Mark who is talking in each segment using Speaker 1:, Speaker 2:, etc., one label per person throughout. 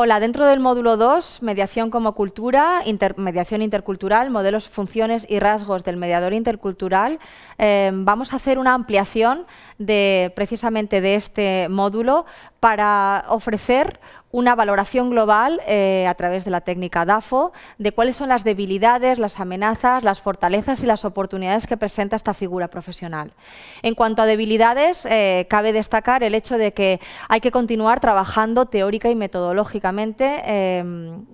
Speaker 1: Hola, dentro del módulo 2, mediación como cultura, mediación intercultural, modelos, funciones y rasgos del mediador intercultural, eh, vamos a hacer una ampliación de, precisamente de este módulo para ofrecer una valoración global eh, a través de la técnica DAFO de cuáles son las debilidades, las amenazas, las fortalezas y las oportunidades que presenta esta figura profesional. En cuanto a debilidades, eh, cabe destacar el hecho de que hay que continuar trabajando teórica y metodológicamente em,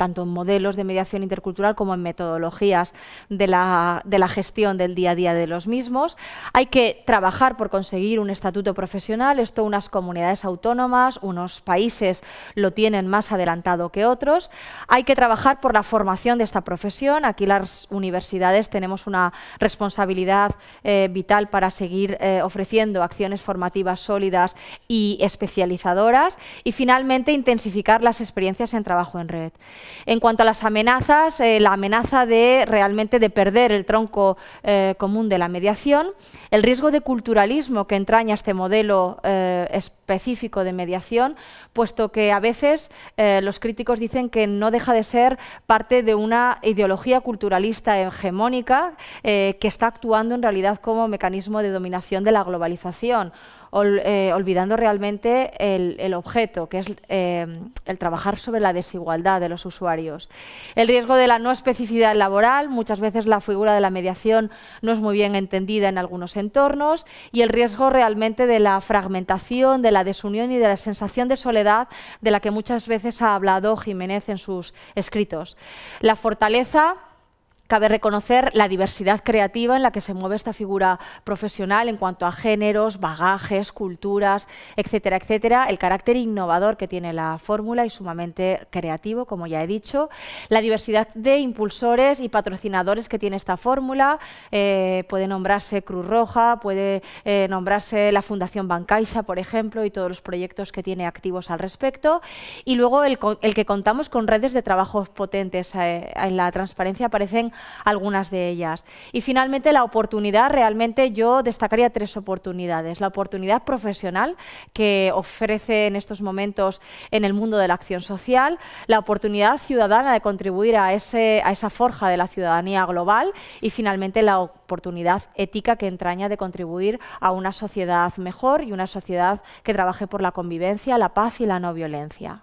Speaker 1: tanto en modelos de mediación intercultural como en metodologías de la, gestión del día a día de los mismos. Hay que trabajar por conseguir un estatuto profesional, esto unas comunidades autónomas, unos países lo tienen más adelantado que otros. Hay que trabajar por la formación de esta profesión, aquí las universidades tenemos una responsabilidad eh, vital para seguir eh, ofreciendo acciones formativas sólidas y especializadoras y finalmente intensificar las experiencias en trabajo en red. En cuanto a las amenazas, eh, la amenaza de realmente de perder el tronco eh, común de la mediación, el riesgo de culturalismo que entraña este modelo eh, específico de mediación, puesto que a veces los críticos dicen que no deja de ser parte de una ideología culturalista hegemónica que está actuando en realidad como mecanismo de dominación de la globalización eh, olvidando realmente el, objeto, que es eh, el trabajar sobre la desigualdad de los usuarios. El riesgo de la no especificidad laboral, muchas veces la figura de la mediación no es muy bien entendida en algunos entornos, y el riesgo realmente de la fragmentación, de la desunión y de la sensación de soledad de la que muchas veces ha hablado Jiménez en sus escritos. La fortaleza Cabe reconocer la diversidad creativa en la que se mueve esta figura profesional en cuanto a géneros, bagajes, culturas, etcétera, etcétera, el carácter innovador que tiene la fórmula y sumamente creativo, como ya he dicho, la diversidad de impulsores y patrocinadores que tiene esta fórmula, eh, puede nombrarse Cruz Roja, puede eh, nombrarse la Fundación Bancaisa, por ejemplo, y todos los proyectos que tiene activos al respecto, y luego el, que contamos con redes de trabajo potentes. Eh, en la transparencia aparecen algunas de ellas. Y finalmente la oportunidad, realmente yo destacaría tres oportunidades. La oportunidad profesional que ofrece en estos momentos en el mundo de la acción social, la oportunidad ciudadana de contribuir a, ese, a esa forja de la ciudadanía global y finalmente la oportunidad ética que entraña de contribuir a una sociedad mejor y una sociedad que trabaje por la convivencia, la paz y la no violencia.